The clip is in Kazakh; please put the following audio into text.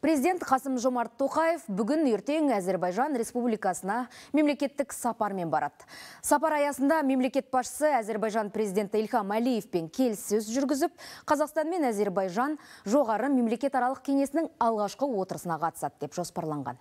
Президент Қасым Жомарт Тоқаев бүгін ертең Әзербайжан Республикасына мемлекеттік сапармен барады. Сапар аясында мемлекет басшысы Әзербайжан президенті Ильхам Алиевпен келіссөз жүргізіп, Қазақстан мен Әзербайжан жоғары мемлекет аралық кеңесінің алғашқы отырысына қатысады деп жоспарланған.